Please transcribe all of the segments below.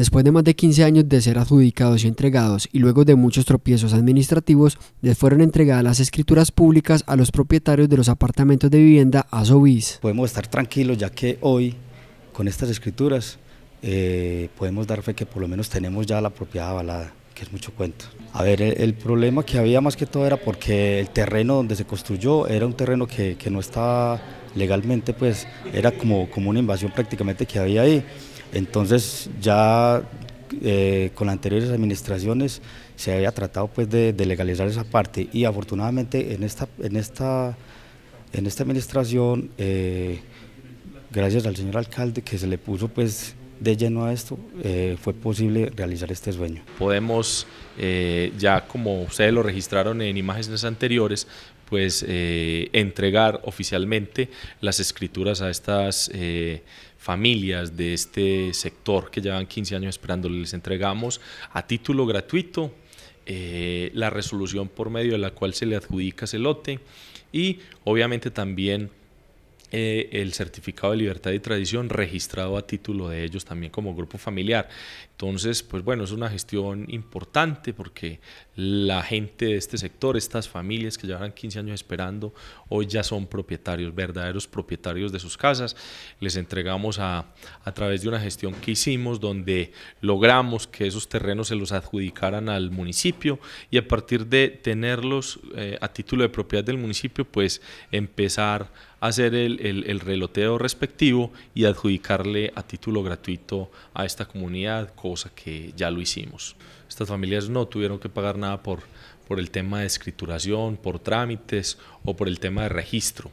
Después de más de 15 años de ser adjudicados y entregados y luego de muchos tropiezos administrativos, les fueron entregadas las escrituras públicas a los propietarios de los apartamentos de vivienda a Podemos estar tranquilos ya que hoy, con estas escrituras, eh, podemos dar fe que por lo menos tenemos ya la propiedad avalada, que es mucho cuento. A ver, el, problema que había más que todo era porque el terreno donde se construyó era un terreno que, no estaba legalmente, pues era como, como una invasión prácticamente que había ahí. Entonces ya eh, con anteriores administraciones se había tratado pues de, legalizar esa parte y afortunadamente en esta, en esta, en esta administración, eh, gracias al señor alcalde que se le puso pues de lleno a esto, eh, fue posible realizar este sueño. Podemos, eh, ya como ustedes lo registraron en imágenes anteriores, pues eh, entregar oficialmente las escrituras a estas familias de este sector que llevan 15 años esperando. Les entregamos a título gratuito la resolución por medio de la cual se le adjudica ese lote y obviamente también eh, el certificado de libertad y tradición registrado a título de ellos también como grupo familiar. Entonces, pues bueno, es una gestión importante porque la gente de este sector, estas familias que llevarán 15 años esperando, hoy ya son propietarios, verdaderos propietarios de sus casas. Les entregamos a, a través de una gestión que hicimos donde logramos que esos terrenos se los adjudicaran al municipio y a partir de tenerlos eh, a título de propiedad del municipio, pues empezar hacer el, el, el, reloteo respectivo y adjudicarle a título gratuito a esta comunidad, cosa que ya lo hicimos. Estas familias no tuvieron que pagar nada por, por el tema de escrituración, por trámites o por el tema de registro.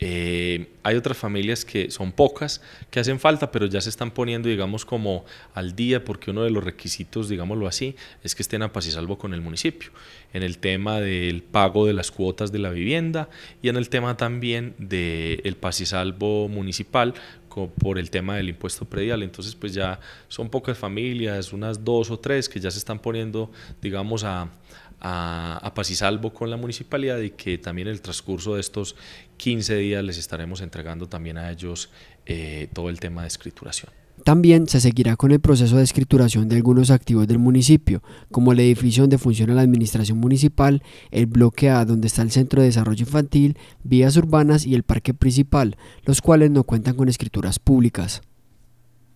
Eh, hay otras familias que son pocas, que hacen falta, pero ya se están poniendo, digamos, como al día, porque uno de los requisitos, digámoslo así, es que estén a paz y salvo con el municipio, en el tema del pago de las cuotas de la vivienda y en el tema también de eh, el pasisalvo municipal por el tema del impuesto predial. Entonces, pues ya son pocas familias, unas dos o tres que ya se están poniendo, digamos, a, pasisalvo con la municipalidad y que también en el transcurso de estos 15 días les estaremos entregando también a ellos eh, todo el tema de escrituración. También se seguirá con el proceso de escrituración de algunos activos del municipio, como el edificio donde funciona la administración municipal, el bloque A donde está el Centro de Desarrollo Infantil, vías urbanas y el parque principal, los cuales no cuentan con escrituras públicas.